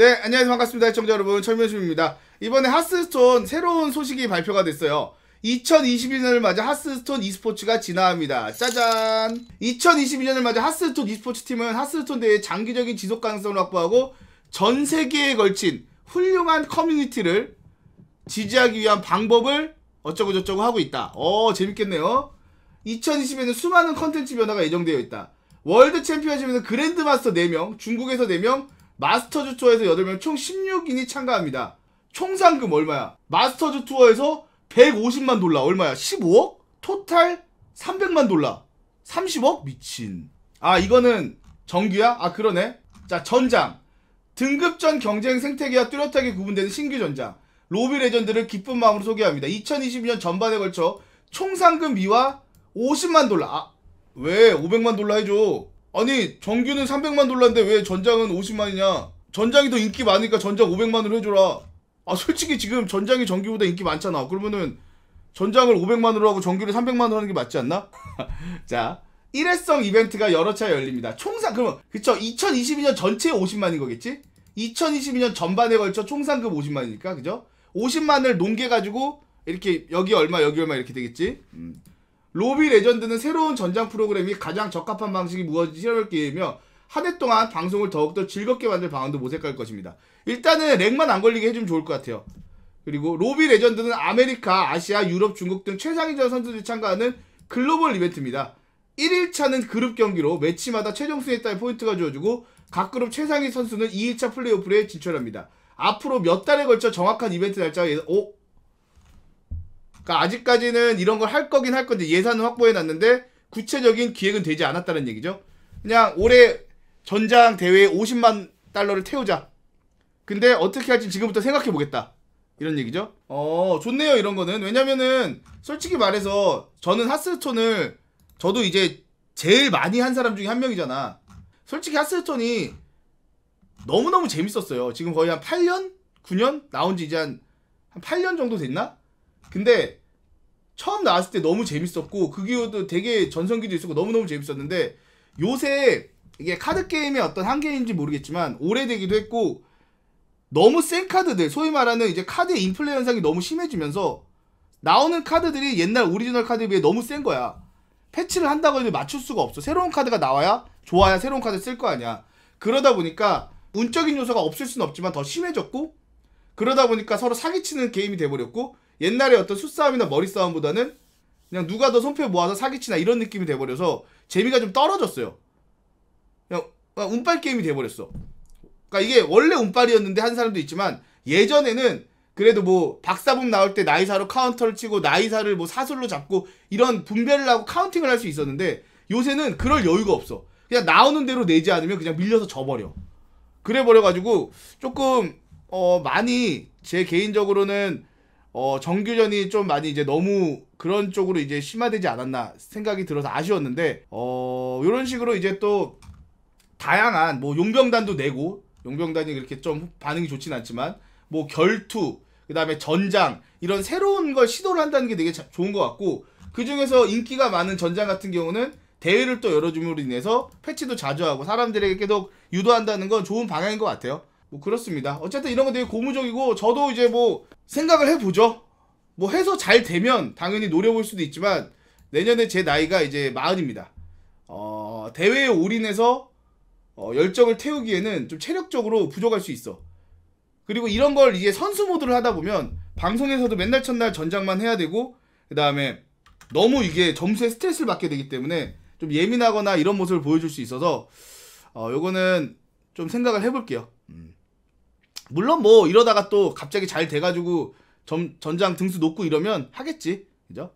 네, 안녕하세요. 반갑습니다. 시청자 여러분. 철면심입니다. 이번에 하스스톤 새로운 소식이 발표가 됐어요. 2021년을 맞아 하스스톤 e스포츠가 진화합니다. 짜잔! 2021년을 맞아 하스스톤 e스포츠 팀은 하스스톤 대회 장기적인 지속 가능성을 확보하고 전 세계에 걸친 훌륭한 커뮤니티를 지지하기 위한 방법을 어쩌고저쩌고 하고 있다. 어, 재밌겠네요. 2020에는 수많은 컨텐츠 변화가 예정되어 있다. 월드 챔피언십에는 그랜드마스터 4명, 중국에서 4명, 마스터즈 투어에서 8명 총 16인이 참가합니다. 총 상금 얼마야? 마스터즈 투어에서 150만 돌라 얼마야? 15억? 토탈 300만 돌라 30억? 미친 아 이거는 정규야? 아 그러네 자 전장 등급 전 경쟁 생태계와 뚜렷하게 구분되는 신규 전장 로비 레전드를 기쁜 마음으로 소개합니다 2022년 전반에 걸쳐 총 상금 미화 50만 돌라 아, 왜 500만 돌라 해줘 아니 정규는 300만 돌라인데 왜 전장은 50만이냐 전장이 더 인기 많으니까 전장 500만으로 해줘라 아 솔직히 지금 전장이 정규보다 인기 많잖아 그러면은 전장을 500만으로 하고 정규를 300만으로 하는 게 맞지 않나? 자 일회성 이벤트가 여러 차례 열립니다 총상 그러면 그쵸 2022년 전체 50만인 거겠지? 2022년 전반에 걸쳐 총상급 50만이니까 그죠? 50만을 농계 가지고 이렇게 여기 얼마 여기 얼마 이렇게 되겠지? 음. 로비 레전드는 새로운 전장 프로그램이 가장 적합한 방식이 무엇인지 실험할 기회이며 한 해 동안 방송을 더욱더 즐겁게 만들 방안도 모색할 것입니다. 일단은 렉만 안 걸리게 해주면 좋을 것 같아요. 그리고 로비 레전드는 아메리카, 아시아, 유럽, 중국 등 최상위전 선수들이 참가하는 글로벌 이벤트입니다. 1일차는 그룹 경기로 매치마다 최종 순위에 따라 포인트가 주어지고 각 그룹 최상위 선수는 2일차 플레이오프에 진출합니다. 앞으로 몇 달에 걸쳐 정확한 이벤트 날짜가 예... 오 그러니까 아직까지는 이런 걸 할 거긴 할 건데 예산은 확보해 놨는데 구체적인 기획은 되지 않았다는 얘기죠. 그냥 올해 전장 대회에 50만 달러를 태우자. 근데 어떻게 할지 지금부터 생각해 보겠다. 이런 얘기죠. 어, 좋네요. 이런 거는. 왜냐면은 솔직히 말해서 저는 하스톤을 저도 이제 제일 많이 한 사람 중에 한 명이잖아. 솔직히 하스톤이 너무너무 재밌었어요. 지금 거의 한 8년? 9년? 나온 지 이제 한, 한 8년 정도 됐나? 근데 처음 나왔을 때 너무 재밌었고 그 기호도 되게 전성기도 있었고 너무너무 재밌었는데 요새 이게 카드 게임의 어떤 한계인지 모르겠지만 오래되기도 했고 너무 센 카드들 소위 말하는 이제 카드 의 인플레 현상이 너무 심해지면서 나오는 카드들이 옛날 오리지널 카드에 비해 너무 센 거야. 패치를 한다고 해도 맞출 수가 없어. 새로운 카드가 나와야 좋아야 새로운 카드 쓸 거 아니야. 그러다 보니까 운적인 요소가 없을 순 없지만 더 심해졌고 그러다 보니까 서로 사기치는 게임이 돼버렸고 옛날에 어떤 숫싸움이나 머리싸움보다는 그냥 누가 더손패 모아서 사기치나 이런 느낌이 돼버려서 재미가 좀 떨어졌어요. 그냥 운빨 게임이 돼버렸어. 그러니까 이게 원래 운빨이었는데 한 사람도 있지만 예전에는 그래도 뭐 박사범 나올 때 나이사로 카운터를 치고 나이사를 뭐 사술로 잡고 이런 분별을 하고 카운팅을 할 수 있었는데 요새는 그럴 여유가 없어. 그냥 나오는 대로 내지 않으면 그냥 밀려서 져버려. 그래 버려가지고 조금 어 많이 제 개인적으로는 어, 정규전이 좀 많이 이제 너무 그런 쪽으로 이제 심화되지 않았나 생각이 들어서 아쉬웠는데, 어, 요런 식으로 이제 또 다양한 뭐 용병단도 내고, 용병단이 그렇게 좀 반응이 좋진 않지만, 뭐 결투, 그 다음에 전장, 이런 새로운 걸 시도를 한다는 게 되게 좋은 것 같고, 그 중에서 인기가 많은 전장 같은 경우는 대회를 또 열어줌으로 인해서 패치도 자주 하고 사람들에게 계속 유도한다는 건 좋은 방향인 것 같아요. 뭐 그렇습니다. 어쨌든 이런 거 되게 고무적이고 저도 이제 뭐 생각을 해보죠. 뭐 해서 잘 되면 당연히 노려볼 수도 있지만 내년에 제 나이가 이제 마흔입니다. 어, 대회에 올인해서 어, 열정을 태우기에는 좀 체력적으로 부족할 수 있어. 그리고 이런 걸 이제 선수 모드를 하다 보면 방송에서도 맨날 첫날 전장만 해야 되고 그 다음에 너무 이게 점수에 스트레스를 받게 되기 때문에 좀 예민하거나 이런 모습을 보여줄 수 있어서 어, 요거는 좀 생각을 해볼게요. 음. 물론 뭐 이러다가 또 갑자기 잘 돼가지고 전, 전장 등수 높고 이러면 하겠지. 그죠?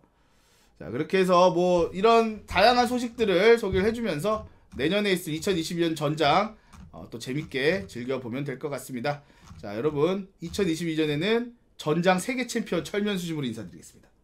자, 그렇게 해서 뭐 이런 다양한 소식들을 소개를 해주면서 내년에 있을 2022년 전장 어, 또 재밌게 즐겨보면 될 것 같습니다. 자, 여러분 2022년에는 전장 세계 챔피언 철면 수심으로 인사드리겠습니다.